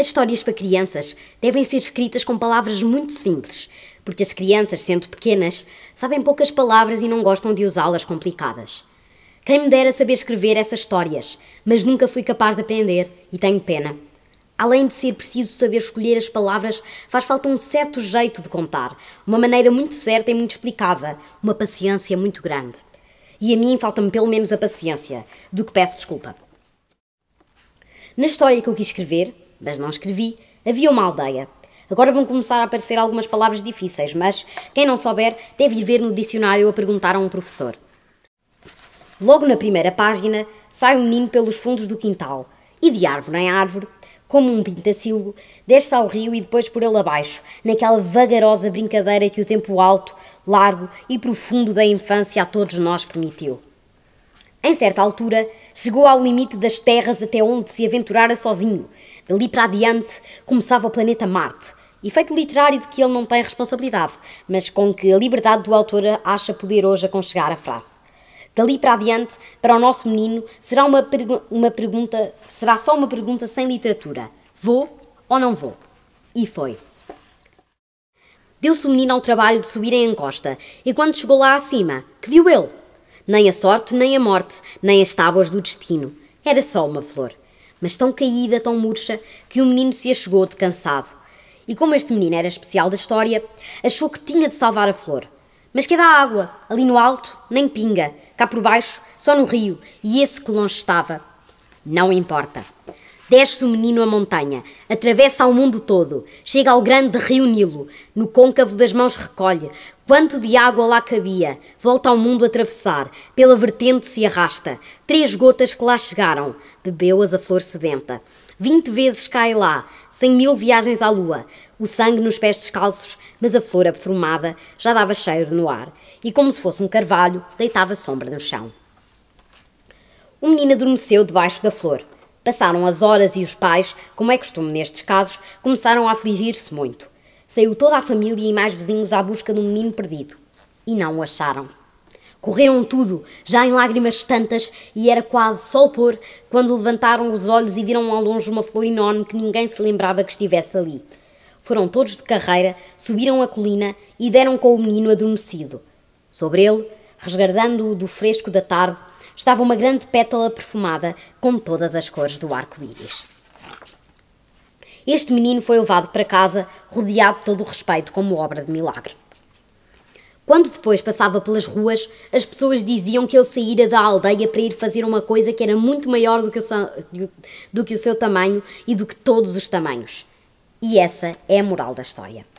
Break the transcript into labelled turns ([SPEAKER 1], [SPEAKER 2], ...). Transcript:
[SPEAKER 1] As histórias para crianças devem ser escritas com palavras muito simples, porque as crianças, sendo pequenas, sabem poucas palavras e não gostam de usá-las complicadas. Quem me dera saber escrever essas histórias, mas nunca fui capaz de aprender e tenho pena. Além de ser preciso saber escolher as palavras, faz falta um certo jeito de contar, uma maneira muito certa e muito explicada, uma paciência muito grande. E a mim falta-me pelo menos a paciência, do que peço desculpa. Na história que eu quis escrever, mas não escrevi, havia uma aldeia. Agora vão começar a aparecer algumas palavras difíceis, mas quem não souber deve ir ver no dicionário a perguntar a um professor. Logo na primeira página sai um menino pelos fundos do quintal e de árvore em árvore, como um pintacilgo, desce ao rio e depois por ele abaixo, naquela vagarosa brincadeira que o tempo alto, largo e profundo da infância a todos nós permitiu. Em certa altura, chegou ao limite das terras até onde se aventurara sozinho. Dali para adiante, começava o planeta Marte. Efeito literário de que ele não tem responsabilidade, mas com que a liberdade do autor acha poder hoje aconchegar a frase. Dali para adiante, para o nosso menino, será uma, pergu uma pergunta, será só uma pergunta sem literatura. Vou ou não vou? E foi. Deu-se o menino ao trabalho de subir em encosta, e quando chegou lá acima, que viu ele? nem a sorte, nem a morte, nem as tábuas do destino. Era só uma flor, mas tão caída, tão murcha, que o menino se achegou de cansado. E como este menino era especial da história, achou que tinha de salvar a flor. Mas que é da água, ali no alto, nem pinga, cá por baixo, só no rio, e esse que longe estava. Não importa. Desce o menino a montanha, atravessa o mundo todo, chega ao grande rio Nilo, no côncavo das mãos recolhe, quanto de água lá cabia, volta ao mundo a atravessar, pela vertente se arrasta, três gotas que lá chegaram, bebeu-as a flor sedenta. Vinte vezes cai lá, cem mil viagens à lua, o sangue nos pés descalços, mas a flor abformada já dava cheiro no ar, e como se fosse um carvalho, deitava sombra no chão. O menino adormeceu debaixo da flor. Passaram as horas e os pais, como é costume nestes casos, começaram a afligir-se muito. Saiu toda a família e mais vizinhos à busca do menino perdido. E não o acharam. Correram tudo, já em lágrimas tantas, e era quase sol pôr quando levantaram os olhos e viram ao longe uma flor enorme que ninguém se lembrava que estivesse ali. Foram todos de carreira, subiram a colina e deram com o menino adormecido. Sobre ele, resguardando o do fresco da tarde, estava uma grande pétala perfumada com todas as cores do arco-íris. Este menino foi levado para casa rodeado de todo o respeito como obra de milagre. Quando depois passava pelas ruas, as pessoas diziam que ele saíra da aldeia para ir fazer uma coisa que era muito maior do que, seu, do que o seu tamanho e do que todos os tamanhos. E essa é a moral da história.